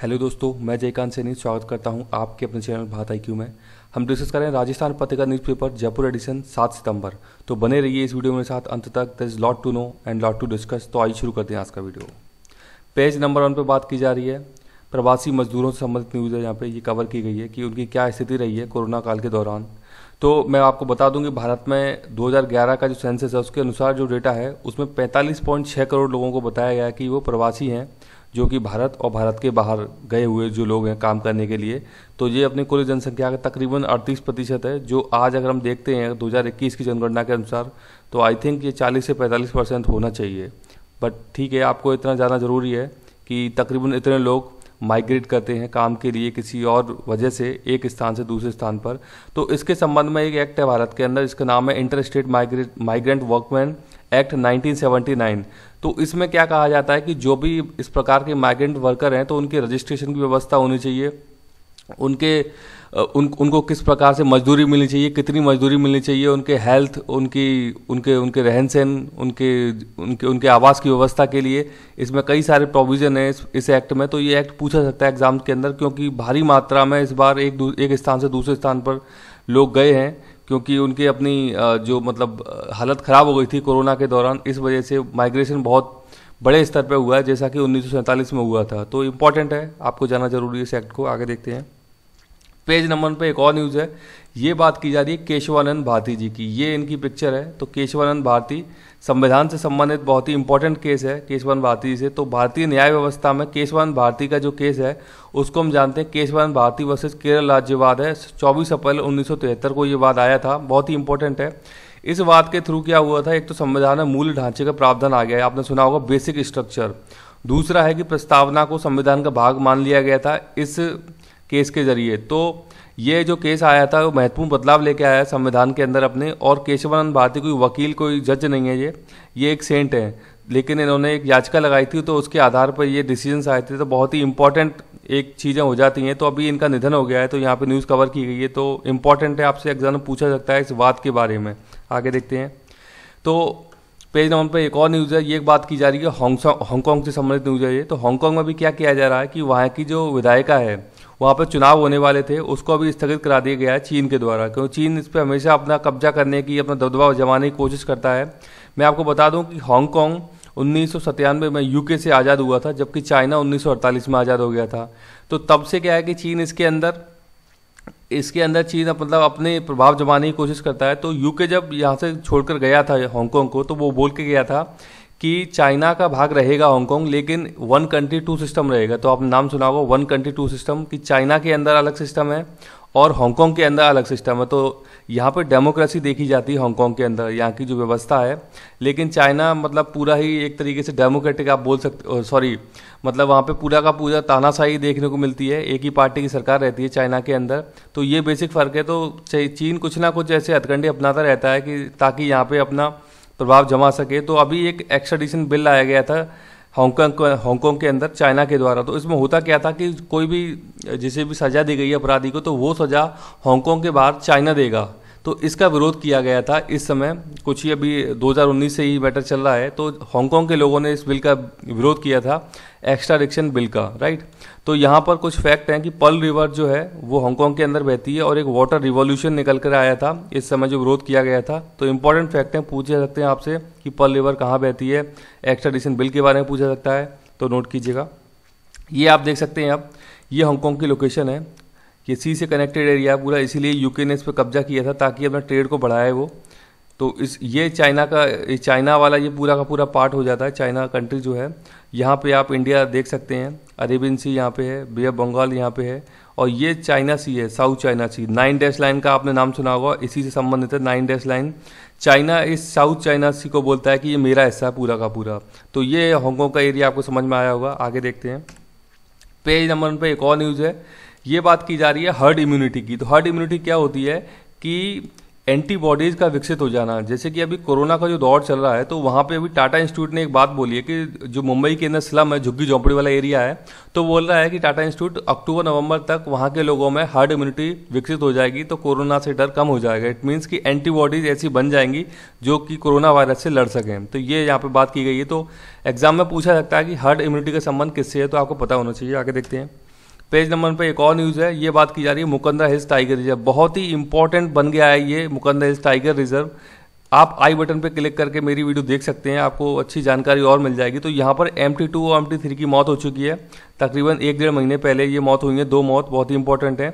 hello दोस्तों मैं जयकांत सैनी स्वागत करता हूं आपके अपने चैनल भारत आई में हम डिस्कस करें राजस्थान पत्रिका न्यूज़पेपर जयपुर एडिशन 7 सितंबर तो बने रहिए इस वीडियो मेरे साथ अंत तक there is lot to know and lot to discuss तो आइए शुरू करते हैं आज का वीडियो पेज नंबर वन पर बात की जा रही है प्रवासी मजदूरों से संबंधित न्यूज़ है यहाँ पर ये कवर की गई है कि उनकी क्या स्थिति रही है कोरोना काल के दौरान तो मैं आपको बता दूं कि भारत में 2011 का जो सेंसस है उसके अनुसार जो डेटा है उसमें 45.6 करोड़ लोगों को बताया गया कि वो प्रवासी हैं जो कि भारत और भारत के बाहर गए हुए जो लोग हैं काम करने के लिए तो ये अपने कुल जनसंख्या का तकरीबन अड़तीस प्रतिशत है जो आज अगर हम देखते हैं 2021 की जनगणना के अनुसार तो आई थिंक ये 40 से 45 परसेंट होना चाहिए बट ठीक है आपको इतना जाना ज़रूरी है कि तकरीबन इतने लोग माइग्रेट करते हैं काम के लिए किसी और वजह से एक स्थान से दूसरे स्थान पर तो इसके संबंध में एक एक्ट है भारत के अंदर इसका नाम है inter state migrate migrant workman act 1979 तो इसमें क्या कहा जाता है कि जो भी इस प्रकार के माइग्रेंट वर्कर हैं तो उनके रजिस्ट्रेशन की व्यवस्था होनी चाहिए उनके उन उनको किस प्रकार से मजदूरी मिलनी चाहिए कितनी मजदूरी मिलनी चाहिए उनके हेल्थ उनकी उनके उनके रहन सहन उनके उनके उनके आवास की व्यवस्था के लिए इसमें कई सारे प्रोविज़न है इस, इस एक्ट में तो ये एक्ट पूछा सकता है एग्ज़ाम के अंदर क्योंकि भारी मात्रा में इस बार एक एक स्थान से दूसरे स्थान पर लोग गए हैं क्योंकि उनकी अपनी जो मतलब हालत ख़राब हो गई थी कोरोना के दौरान इस वजह से माइग्रेशन बहुत बड़े स्तर पर हुआ है जैसा कि उन्नीस में हुआ था तो इम्पॉर्टेंट है आपको जाना जरूरी है इस एक्ट को आगे देखते हैं पेज नंबर पे एक और न्यूज़ है ये बात की जा रही है केशवानंद भारती जी की ये इनकी पिक्चर है तो केशवानंद भारती संविधान से संबंधित बहुत ही इंपॉर्टेंट केस है केशवानंद भारती जी से तो भारतीय न्याय व्यवस्था में केशवानंद भारती का जो केस है उसको हम जानते हैं केशवानंद भारती वर्सेज केरल राज्यवाद है चौबीस अप्रैल उन्नीस को ये वाद आया था बहुत ही इंपॉर्टेंट है इस बात के थ्रू क्या हुआ था एक तो संविधान में मूल ढांचे का प्रावधान आ गया है आपने सुना होगा बेसिक स्ट्रक्चर दूसरा है कि प्रस्तावना को संविधान का भाग मान लिया गया था इस केस के जरिए तो ये जो केस आया था वो महत्वपूर्ण बदलाव लेके आया है संविधान के अंदर अपने और केशवानंद भारती कोई वकील कोई जज नहीं है ये ये एक सेंट है लेकिन इन्होंने एक याचिका लगाई थी तो उसके आधार पर ये डिसीजन आए थे तो बहुत ही इंपॉर्टेंट एक चीज़ें हो जाती हैं तो अभी इनका निधन हो गया है तो यहाँ पे न्यूज़ कवर की गई है तो इम्पॉर्टेंट है आपसे एग्जाम पूछा सकता है इस बात के बारे में आगे देखते हैं तो पेज नंबर पर एक और न्यूज़ है ये एक बात की जा रही है हांगकॉन्ग से संबंधित न्यूज़ है ये तो हांगकॉन्ग में भी क्या किया जा रहा है कि वहाँ की जो विधायिका है वहाँ पर चुनाव होने वाले थे उसको अभी स्थगित करा दिया गया है चीन के द्वारा क्योंकि चीन इस पर हमेशा अपना कब्जा करने की अपना दबदबा जमाने की कोशिश करता है मैं आपको बता दूँ कि हांगकॉन्ग उन्नीस में यूके से आज़ाद हुआ था जबकि चाइना उन्नीस में आज़ाद हो गया था तो तब से क्या है कि चीन इसके अंदर इसके अंदर चीन मतलब अपने प्रभाव जमाने की कोशिश करता है तो यूके जब यहाँ से छोड़कर गया था हांगकॉन्ग को तो वो बोल के गया था कि चाइना का भाग रहेगा हांगकॉन्ग लेकिन वन कंट्री टू सिस्टम रहेगा तो आप नाम सुना होगा वन कंट्री टू सिस्टम कि चाइना के अंदर अलग सिस्टम है और हांगकॉन्ग के अंदर अलग सिस्टम है तो यहाँ पर डेमोक्रेसी देखी जाती है हांगकॉन्ग के अंदर यहाँ की जो व्यवस्था है लेकिन चाइना मतलब पूरा ही एक तरीके से डेमोक्रेटिक आप बोल सकते सॉरी मतलब वहाँ पे पूरा का पूरा तानाशाही देखने को मिलती है एक ही पार्टी की सरकार रहती है चाइना के अंदर तो ये बेसिक फ़र्क है तो चीन कुछ ना कुछ ऐसे हथकंडे अपनाता रहता है कि ताकि यहाँ पर अपना प्रभाव जमा सके तो अभी एक एक्स्ट्राडिशन बिल लाया गया था हांगकॉन्ग हांगकॉन्ग के अंदर चाइना के द्वारा तो इसमें होता क्या था कि कोई भी जिसे भी सजा दी गई है अपराधी को तो वो सज़ा हांगकॉन्ग के बाहर चाइना देगा तो इसका विरोध किया गया था इस समय कुछ ही अभी 2019 से ही मैटर चल रहा है तो हांगकांग के लोगों ने इस बिल का विरोध किया था एक्स्ट्रा रिक्शन बिल का राइट तो यहाँ पर कुछ फैक्ट हैं कि पल रिवर जो है वो हांगकांग के अंदर बहती है और एक वाटर रिवॉल्यूशन निकल कर आया था इस समय जो विरोध किया गया था तो इम्पॉर्टेंट फैक्ट हैं पूछ सकते हैं आपसे कि पल रिवर कहाँ बहती है एक्स्ट्रा रिक्शन बिल के बारे में पूछा सकता है तो नोट कीजिएगा ये आप देख सकते हैं आप ये हांगकांग की लोकेशन है ये सी से कनेक्टेड एरिया पूरा इसीलिए यूके ने इस पर कब्जा किया था ताकि अपना ट्रेड को बढ़ाए वो तो इस ये चाइना का ये चाइना वाला ये पूरा का पूरा पार्ट हो जाता है चाइना कंट्री जो है यहाँ पे आप इंडिया देख सकते हैं अरेबियन सी यहाँ पे है बे ऑफ बंगाल यहाँ पे है और ये चाइना सी है south China sea nine dash line का आपने नाम सुना होगा इसी से संबंधित है नाइन डैश लाइन चाइना इस साउथ चाइना सी को बोलता है कि ये मेरा हिस्सा है पूरा का पूरा तो ये हांगकॉन्ग का एरिया आपको समझ में आया होगा आगे देखते हैं पेज नंबर पर एक और न्यूज़ है ये बात की जा रही है हर्ड इम्यूनिटी की तो हर्ड इम्यूनिटी क्या होती है कि एंटीबॉडीज का विकसित हो जाना जैसे कि अभी कोरोना का जो दौर चल रहा है तो वहाँ पे अभी टाटा इंस्टीट्यूट ने एक बात बोली है कि जो मुंबई के अंदर स्लम है झुग्गी झोंपड़ी वाला एरिया है तो बोल रहा है कि टाटा इंस्टीट्यूट अक्टूबर नवंबर तक वहाँ के लोगों में हार्ड इम्यूनिटी विकसित हो जाएगी तो कोरोना से डर कम हो जाएगा इट मीन्स कि एंटीबॉडीज ऐसी बन जाएंगी जो कि कोरोना वायरस से लड़ सकें तो ये यहाँ पर बात की गई है तो एग्जाम में पूछा सकता है कि हार्ड इम्यूनिटी का संबंध किससे है तो आपको पता होना चाहिए आगे देखते हैं पेज नंबर पर एक और न्यूज़ है ये बात की जा रही है मुकंदा हिल्स टाइगर रिजर्व बहुत ही इंपॉर्टेंट बन गया है ये मुकंदा हिल्स टाइगर रिजर्व आप आई बटन पर क्लिक करके मेरी वीडियो देख सकते हैं आपको अच्छी जानकारी और मिल जाएगी तो यहाँ पर एम टी टू और एम टी थ्री की मौत हो चुकी है तकरीबन एक डेढ़ महीने पहले ये मौत हुई है दो मौत बहुत ही इंपॉर्टेंट है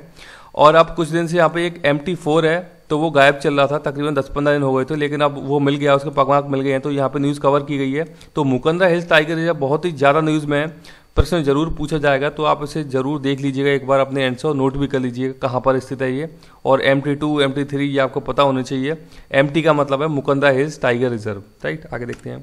और अब कुछ दिन से यहाँ पे एक एम टी फोर है तो वो गायब चल रहा था तकरीबन दस पंद्रह दिन हो गए थे लेकिन अब वो मिल गया उसके पकवाक मिल गए हैं तो यहाँ पे न्यूज़ कवर की गई है तो मुकंदा हिल्स टाइगर रिजर्व बहुत ही ज़्यादा न्यूज़ में है प्रश्न जरूर पूछा जाएगा तो आप इसे जरूर देख लीजिएगा एक बार अपने आंसर और नोट भी कर लीजिएगा कहाँ पर स्थित है ये और M T two M T three ये आपको पता होना चाहिए एम टी का मतलब है Mukundra hills tiger reserve right आगे देखते हैं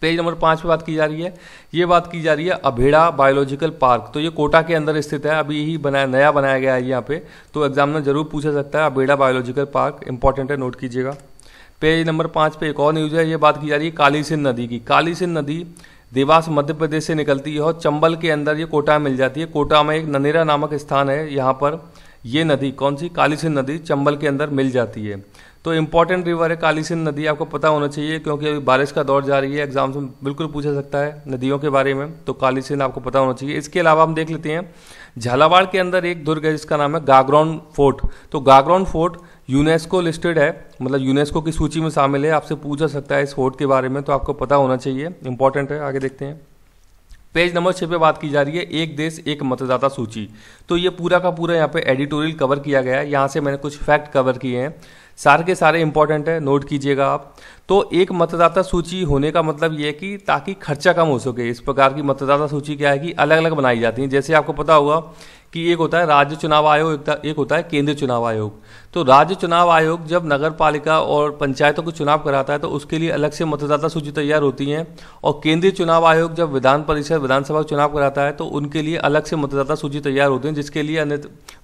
पेज नंबर पाँच पे बात की जा रही है ये बात की जा रही है अभेड़ा बायोलॉजिकल पार्क तो ये कोटा के अंदर स्थित है अभी यही बनाया नया बनाया गया है यहाँ पे तो एग्जाम में जरूर पूछा सकता है अभेड़ा बायोलॉजिकल पार्क इंपॉर्टेंट है नोट कीजिएगा पेज नंबर पाँच पे एक और न्यूज़ है ये बात की जा रही है कालीसिंध नदी की कालीसिंध नदी देवास मध्य प्रदेश से निकलती है और चंबल के अंदर ये कोटा मिल जाती है कोटा में एक ननेरा नामक स्थान है यहाँ पर ये नदी कौन सी कालीसिंध नदी चंबल के अंदर मिल जाती है तो इम्पॉर्टेंट रिवर है कालीसिंध नदी आपको पता होना चाहिए क्योंकि अभी बारिश का दौर जा रही है एग्जाम से बिल्कुल पूछा सकता है नदियों के बारे में तो कालीसिंध आपको पता होना चाहिए इसके अलावा हम देख लेते हैं झालावाड़ के अंदर एक दुर्ग है जिसका नाम है गागरौन फोर्ट तो गागरौन फोर्ट यूनेस्को लिस्टेड है मतलब यूनेस्को की सूची में शामिल है आपसे पूछा सकता है इस फोर्ट के बारे में तो आपको पता होना चाहिए इंपॉर्टेंट है आगे देखते हैं पेज नंबर छः पे बात की जा रही है एक देश एक मतदाता सूची तो ये पूरा का पूरा यहाँ पे एडिटोरियल कवर किया गया है यहाँ से मैंने कुछ फैक्ट कवर किए हैं सारे के सारे इंपॉर्टेंट है नोट कीजिएगा आप तो एक मतदाता सूची होने का मतलब ये है कि ताकि खर्चा कम हो सके इस प्रकार की मतदाता सूची क्या है कि अलग अलग बनाई जाती है जैसे आपको पता होगा कि एक होता है राज्य चुनाव आयोग एक होता है केंद्रीय चुनाव आयोग तो राज्य चुनाव आयोग जब नगर पालिका और पंचायतों के चुनाव कराता है तो उसके लिए अलग से मतदाता सूची तैयार होती है और केंद्रीय चुनाव आयोग जब विधान परिषद विधानसभा चुनाव कराता है तो उनके लिए अलग से मतदाता सूची तैयार होती है जिसके लिए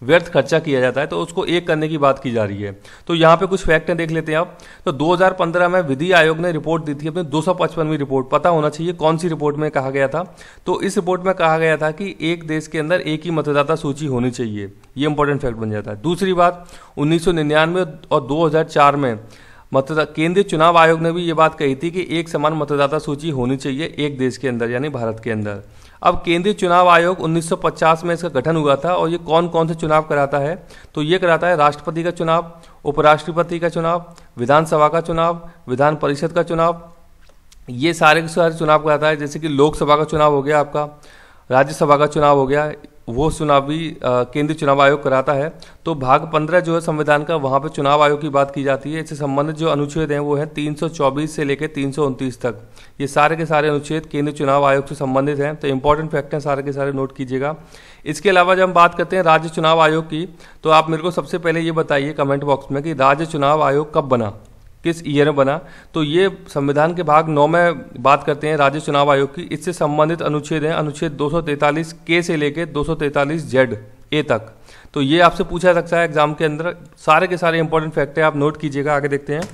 व्यर्थ खर्चा किया जाता है तो उसको एक करने की बात की जा रही है तो यहाँ पे कुछ फैक्ट देख लेते हैं आप तो दो में विधि आयोग ने रिपोर्ट दी थी अपनी दो रिपोर्ट पता होना चाहिए कौन सी रिपोर्ट में कहा गया था तो इस रिपोर्ट में कहा गया था कि एक देश के अंदर एक ही मतदाता सूची होनी चाहिए यह इंपॉर्टेंट फैक्ट बन जाता है दूसरी बात उन्नीस 1999 और 2004 में मतदाता केंद्रीय चुनाव आयोग ने भी ये बात कही थी कि एक समान मतदाता सूची होनी चाहिए एक देश के अंदर यानी भारत के अंदर अब केंद्रीय चुनाव आयोग 1950 में इसका गठन हुआ था और ये कौन कौन से चुनाव कराता है तो ये कराता है राष्ट्रपति का चुनाव उपराष्ट्रपति का चुनाव विधानसभा का चुनाव विधान परिषद का चुनाव ये सारे के सारे चुनाव कराता है जैसे कि लोकसभा का चुनाव हो गया आपका राज्यसभा का चुनाव हो गया वो चुनावी केंद्रीय चुनाव आयोग कराता है तो भाग पंद्रह जो है संविधान का वहाँ पर चुनाव आयोग की बात की जाती है इससे संबंधित जो अनुच्छेद हैं वो हैं 324 से लेकर तीन तक ये सारे के सारे अनुच्छेद केंद्रीय चुनाव आयोग से संबंधित हैं तो इंपॉर्टेंट फैक्ट हैं सारे के सारे नोट कीजिएगा इसके अलावा जब हम बात करते हैं राज्य चुनाव आयोग की तो आप मेरे को सबसे पहले ये बताइए कमेंट बॉक्स में कि राज्य चुनाव आयोग कब बना किस ईयर में बना तो ये संविधान के भाग नौ में बात करते हैं राज्य चुनाव आयोग की इससे संबंधित अनुच्छेद हैं अनुच्छेद दो के से लेकर दो जेड ए तक तो ये आपसे पूछा सकता है एग्जाम के अंदर सारे के सारे इंपॉर्टेंट फैक्ट है आप नोट कीजिएगा आगे देखते हैं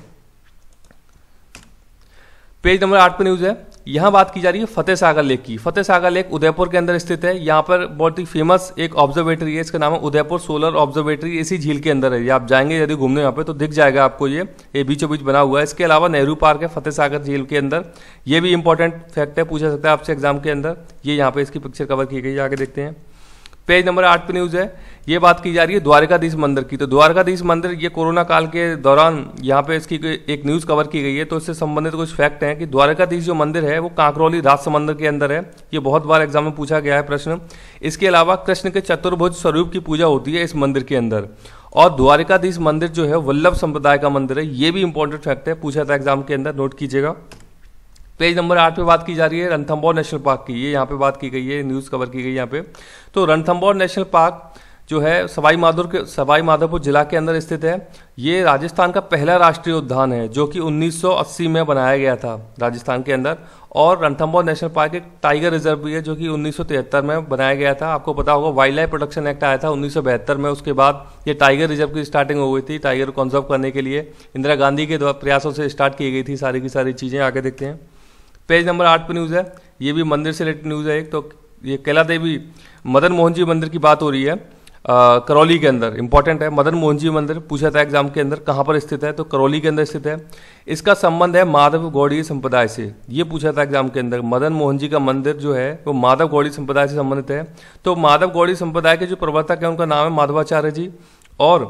पेज नंबर आठ पे न्यूज है यहाँ बात की जा रही है फतेह सागर लेक की फतेह सागर लेक उदयपुर के अंदर स्थित है यहाँ पर बहुत ही फेमस एक ऑब्जर्वेटरी है इसका नाम है उदयपुर सोलर ऑब्जर्वेटरी इसी झील के अंदर है आप जाएंगे यदि घूमने यहाँ पे तो दिख जाएगा आपको ये ये बीचों बीच बना हुआ है इसके अलावा नेहरू पार्क है फतेह सागर झील के अंदर ये भी इंपॉर्टेंट फैक्ट है पूछा सकता है आपसे एग्जाम के अंदर ये यहाँ पे इसकी पिक्चर कवर की गई आगे देखते हैं पेज नंबर आठ पे न्यूज़ है ये बात की जा रही है द्वारकाधीश मंदिर की तो द्वारकाधीश मंदिर ये कोरोना काल के दौरान यहाँ पे इसकी एक न्यूज़ कवर की गई है तो इससे संबंधित कुछ फैक्ट हैं कि द्वारकाधीश जो मंदिर है वो कांकरौली राज मंदिर के अंदर है ये बहुत बार एग्जाम में पूछा गया है प्रश्न इसके अलावा कृष्ण के चतुर्भुज स्वरूप की पूजा होती है इस मंदिर के अंदर और द्वारिकाधीश मंदिर जो है वल्लभ संप्रदाय का मंदिर है ये भी इंपॉर्टेंट फैक्ट है पूछा था एग्जाम के अंदर नोट कीजिएगा पेज नंबर आठ पे बात की जा रही है रणथम्बोर नेशनल पार्क की ये यहाँ पे बात की गई है न्यूज़ कवर की गई यहाँ पे तो रणथम्बोर नेशनल पार्क जो है सवाई माधोपुर के सवाई माधोपुर जिला के अंदर स्थित है ये राजस्थान का पहला राष्ट्रीय उद्यान है जो कि 1980 में बनाया गया था राजस्थान के अंदर और रणथम्बोर नेशनल पार्क एक टाइगर रिजर्व भी है जो कि 1973 में बनाया गया था आपको पता होगा वाइल्ड लाइफ प्रोटेक्शन एक्ट आया था उन्नीस में उसके बाद ये टाइगर रिजर्व की स्टार्टिंग हो गई थी टाइगर को कंजर्व करने के लिए इंदिरा गांधी के प्रयासों से स्टार्ट की गई थी सारी की सारी चीज़ें आगे देखते हैं पेज नंबर आठ पर न्यूज़ है ये भी मंदिर से रिलेटेड न्यूज़ है एक तो ये कैला देवी मदन मोहन जी मंदिर की बात हो रही है करौली के अंदर इंपॉर्टेंट है मदन मोहन जी मंदिर पूछा था एग्जाम के अंदर कहाँ पर स्थित है तो करौली के अंदर स्थित है इसका संबंध है माधव गौड़ी संप्रदाय से ये पूछा था एग्जाम के अंदर मदन मोहन जी का मंदिर जो है वो माधव गौड़ी संप्रदाय से संबंधित है तो माधव गौड़ी संप्रदाय के जो प्रवर्तक है उनका नाम है माधवाचार्य जी और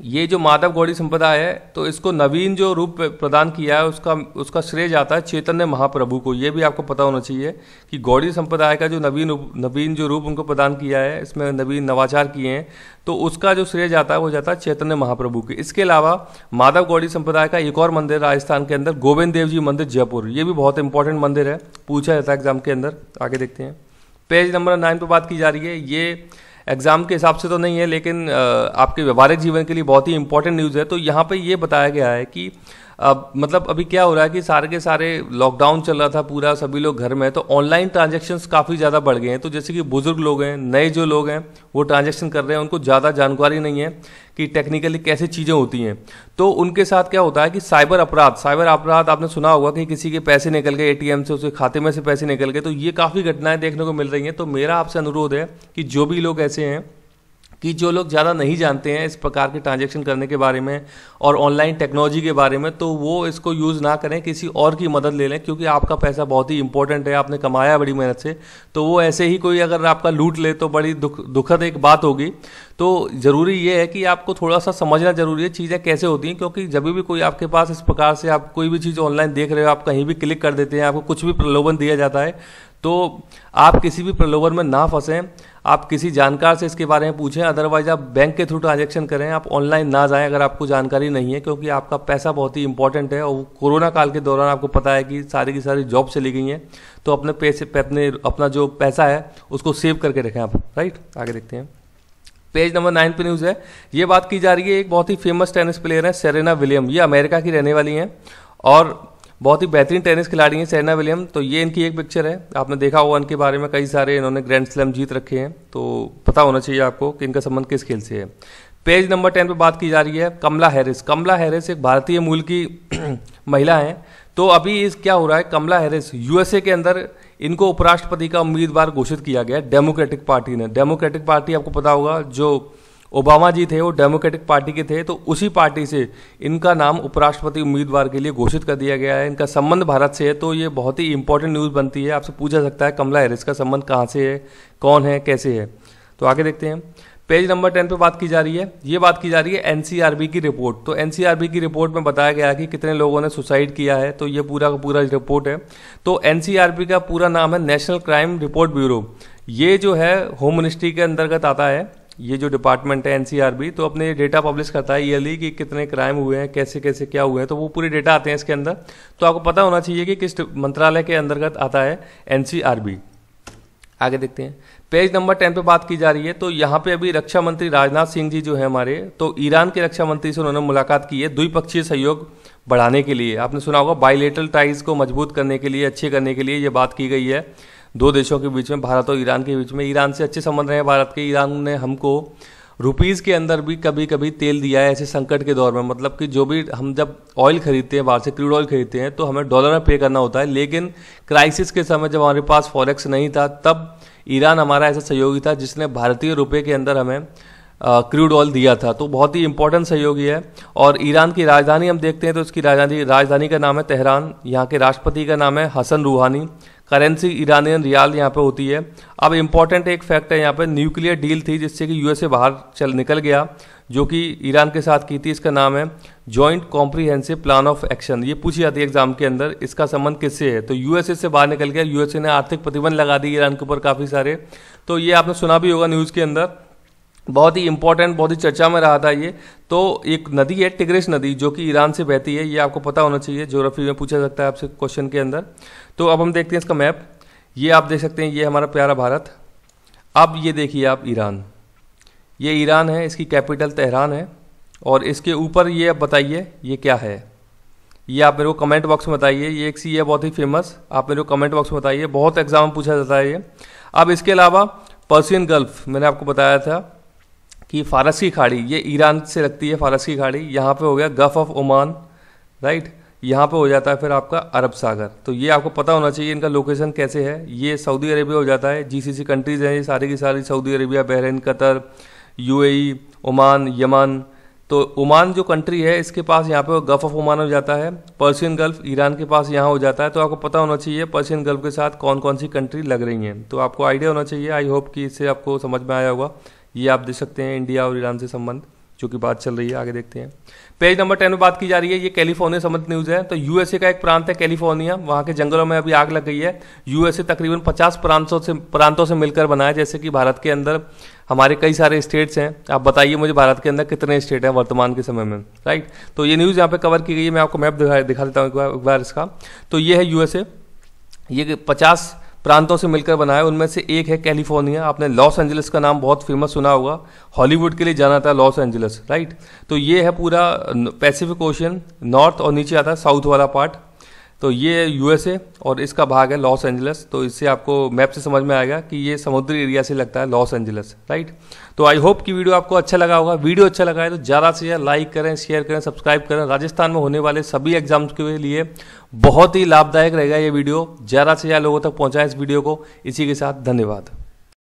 ये जो माधव गौड़ी संपदा है तो इसको नवीन जो रूप प्रदान किया है उसका उसका श्रेय जाता है चैतन्य महाप्रभु को ये भी आपको पता होना चाहिए कि गौड़ी संप्रदाय का जो नवीन नवीन जो रूप उनको प्रदान किया है इसमें नवीन नवाचार किए हैं तो उसका जो श्रेय जाता है वो जाता है चैतन्य महाप्रभु के इसके अलावा माधव गौड़ी संप्रदाय का एक और मंदिर राजस्थान के अंदर गोविंद देव जी मंदिर जयपुर ये भी बहुत इंपॉर्टेंट मंदिर है पूछा जाता है एग्जाम के अंदर आगे देखते हैं पेज नंबर नाइन पर बात की जा रही है ये एग्ज़ाम के हिसाब से तो नहीं है लेकिन आपके व्यवहारिक जीवन के लिए बहुत ही इंपॉर्टेंट न्यूज़ है तो यहाँ पर यह बताया गया है कि अब मतलब अभी क्या हो रहा है कि सारे के सारे लॉकडाउन चल रहा था पूरा सभी लोग घर में तो ऑनलाइन ट्रांजेक्शन काफ़ी ज़्यादा बढ़ गए हैं तो जैसे कि बुजुर्ग लोग हैं नए जो लोग हैं वो ट्रांजेक्शन कर रहे हैं उनको ज़्यादा जानकारी नहीं है कि टेक्निकली कैसे चीज़ें होती हैं तो उनके साथ क्या होता है कि साइबर अपराध साइबर अपराध आपने सुना होगा कि किसी के पैसे निकल गए एटीएम से उसके खाते में से पैसे निकल गए तो ये काफ़ी घटनाएं देखने को मिल रही हैं तो मेरा आपसे अनुरोध है कि जो भी लोग ऐसे हैं कि जो लोग ज़्यादा नहीं जानते हैं इस प्रकार के ट्रांजेक्शन करने के बारे में और ऑनलाइन टेक्नोलॉजी के बारे में तो वो इसको यूज़ ना करें किसी और की मदद ले लें क्योंकि आपका पैसा बहुत ही इंपॉर्टेंट है आपने कमाया बड़ी मेहनत से तो वो ऐसे ही कोई अगर आपका लूट ले तो बड़ी दुख दुखद एक बात होगी तो ज़रूरी ये है कि आपको थोड़ा सा समझना ज़रूरी है चीज़ें कैसे होती हैं क्योंकि जब भी कोई आपके पास इस प्रकार से आप कोई भी चीज़ ऑनलाइन देख रहे हो आप कहीं भी क्लिक कर देते हैं आपको कुछ भी प्रलोभन दिया जाता है तो आप किसी भी प्रलोभन में ना फंसें आप किसी जानकार से इसके बारे में पूछें अदरवाइज आप बैंक के थ्रू ट्रांजेक्शन करें आप ऑनलाइन ना जाएं अगर आपको जानकारी नहीं है क्योंकि आपका पैसा बहुत ही इंपॉर्टेंट है और कोरोना काल के दौरान आपको पता है कि सारी की सारी जॉब चली गई हैं तो अपने पैसे अपने अपना जो पैसा है उसको सेव करके रखें आप राइट आगे देखते हैं पेज नंबर नाइन पे न्यूज़ है ये बात की जा रही है एक बहुत ही फेमस टेनिस प्लेयर है सेरेना विलियम ये अमेरिका की रहने वाली हैं और बहुत ही बेहतरीन टेनिस खिलाड़ी हैं सैना विलियम तो ये इनकी एक पिक्चर है आपने देखा होगा इनके बारे में कई सारे इन्होंने ग्रैंड स्लैम जीत रखे हैं तो पता होना चाहिए आपको कि इनका संबंध किस खेल से है पेज नंबर टेन पर बात की जा रही है कमला हैरिस कमला हैरिस एक भारतीय मूल की महिला हैं तो अभी इस क्या हो रहा है कमला हैरिस यूएसए के अंदर इनको उपराष्ट्रपति का उम्मीदवार घोषित किया गया डेमोक्रेटिक पार्टी ने डेमोक्रेटिक पार्टी आपको पता होगा जो ओबामा जी थे वो डेमोक्रेटिक पार्टी के थे तो उसी पार्टी से इनका नाम उपराष्ट्रपति उम्मीदवार के लिए घोषित कर दिया गया है इनका संबंध भारत से है तो ये बहुत ही इंपॉर्टेंट न्यूज़ बनती है आपसे पूछा सकता है कमला हैरिस का संबंध कहाँ से है कौन है कैसे है तो आगे देखते हैं पेज नंबर टेन पे बात की जा रही है ये बात की जा रही है एनसीआरबी की रिपोर्ट तो एनसीआरबी की रिपोर्ट में बताया गया कि कितने लोगों ने सुसाइड किया है तो ये पूरा का पूरा रिपोर्ट है तो एनसीआरबी का पूरा नाम है नेशनल क्राइम रिपोर्ट ब्यूरो ये जो है होम मिनिस्ट्री के अंतर्गत आता है ये जो डिपार्टमेंट है एनसीआरबी तो अपने ये डेटा पब्लिश करता है ईयरली कि कितने क्राइम हुए हैं कैसे कैसे क्या हुए हैं तो वो पूरे डेटा आते हैं इसके अंदर तो आपको पता होना चाहिए कि किस मंत्रालय के अंतर्गत आता है एनसीआरबी आगे देखते हैं पेज नंबर टेन पे बात की जा रही है तो यहाँ पे अभी रक्षा मंत्री राजनाथ सिंह जी जो है हमारे तो ईरान के रक्षा मंत्री से उन्होंने मुलाकात की है द्विपक्षीय सहयोग बढ़ाने के लिए आपने सुना होगा बाइलेटल टाइज को मजबूत करने के लिए अच्छे करने के लिए ये बात की गई है दो देशों के बीच में भारत और ईरान के बीच में ईरान से अच्छे संबंध रहे हैं भारत के ईरान ने हमको रुपीज़ के अंदर भी कभी कभी तेल दिया है ऐसे संकट के दौर में मतलब कि जो भी हम जब ऑयल खरीदते हैं बाहर से क्रूड ऑयल खरीदते हैं तो हमें डॉलर में पे करना होता है लेकिन क्राइसिस के समय जब हमारे पास फॉरेक्स नहीं था तब ईरान हमारा ऐसा सहयोगी था जिसने भारतीय रुपये के अंदर हमें क्रूड ऑयल दिया था तो बहुत ही इंपॉर्टेंट सहयोगी है और ईरान की राजधानी हम देखते हैं तो उसकी राजधानी राजधानी का नाम है तेहरान यहाँ के राष्ट्रपति का नाम है हसन रूहानी करेंसी ईरानियन रियाल यहाँ पे होती है अब इम्पॉर्टेंट एक फैक्ट है यहाँ पे न्यूक्लियर डील थी जिससे कि यूएसए बाहर चल निकल गया जो कि ईरान के साथ की थी इसका नाम है joint comprehensive plan of action ये पूछी जाती है एग्जाम के अंदर इसका संबंध किससे है तो यूएसए से बाहर निकल गया यूएसए ने आर्थिक प्रतिबंध लगा दिए ईरान के ऊपर काफ़ी सारे तो ये आपने सुना भी होगा न्यूज़ के अंदर बहुत ही इंपॉर्टेंट बहुत ही चर्चा में रहा था ये तो एक नदी है टिग्रिस नदी जो कि ईरान से बहती है ये आपको पता होना चाहिए ज्योग्राफी में पूछा सकता है आपसे क्वेश्चन के अंदर तो अब हम देखते हैं इसका मैप ये आप देख सकते हैं ये हमारा प्यारा भारत अब ये देखिए आप ईरान ये ईरान है इसकी कैपिटल तेहरान है और इसके ऊपर ये आप बताइए ये क्या है ये आप मेरे को कमेंट बॉक्स में बताइए ये एक सी है बहुत ही फेमस आप मेरे को कमेंट बॉक्स में बताइए बहुत एग्जाम पूछा जाता है ये अब इसके अलावा पर्सियन गल्फ मैंने आपको बताया था कि फारस की खाड़ी ये ईरान से लगती है फारस की खाड़ी यहाँ पे हो गया गफ ऑफ ओमान राइट यहाँ पे हो जाता है फिर आपका अरब सागर तो ये आपको पता होना चाहिए इनका लोकेशन कैसे है ये सऊदी अरेबिया हो जाता है जीसीसी कंट्रीज़ हैं ये सारी की सारी Saudi Arabia Bahrain Qatar UAE e, Oman Yemen तो ओमान जो कंट्री है इसके पास यहाँ पे गफ ऑफ ओमान हो जाता है पर्शियन गल्फ ईरान के पास यहाँ हो जाता है तो आपको पता होना चाहिए पर्शियन गल्फ के साथ कौन कौन सी कंट्री लग रही हैं तो आपको आइडिया होना चाहिए आई होप कि इससे आपको समझ में आया होगा ये आप देख सकते हैं इंडिया और ईरान से संबंध जो कि बात चल रही है आगे देखते हैं पेज नंबर टेन में बात की जा रही है ये कैलिफोर्निया संबंध न्यूज है तो यूएसए का एक प्रांत है कैलिफोर्निया वहां के जंगलों में अभी आग लग गई है यूएसए तकरीबन पचास प्रांतों से प्रांतों से मिलकर बना है जैसे कि भारत के अंदर हमारे कई सारे स्टेट्स हैं आप बताइए मुझे भारत के अंदर कितने स्टेट हैं वर्तमान के समय में राइट तो ये न्यूज़ यहाँ पे कवर की गई है मैं आपको मैप दिखा दिखा देता हूँ एक बार इसका तो ये है यूएसए ये पचास प्रांतों से मिलकर बनाया उनमें से एक है कैलिफोर्निया आपने लॉस एंजलिस का नाम बहुत फेमस सुना होगा हॉलीवुड के लिए जाना था लॉस एंजलिस राइट तो ये है पूरा पैसिफिक ओशियन नॉर्थ और नीचे आता है साउथ वाला पार्ट तो ये यूएसए और इसका भाग है लॉस एंजलिस तो इससे आपको मैप से समझ में आएगा कि ये समुद्री एरिया से लगता है लॉस एंजलिस राइट तो आई होप कि वीडियो आपको अच्छा लगा होगा वीडियो अच्छा लगा है तो ज़्यादा से ज़्यादा लाइक करें शेयर करें सब्सक्राइब करें राजस्थान में होने वाले सभी एग्जाम्स के लिए बहुत ही लाभदायक रहेगा ये वीडियो ज़्यादा से ज़्यादा लोगों तक पहुँचाएं इस वीडियो को इसी के साथ धन्यवाद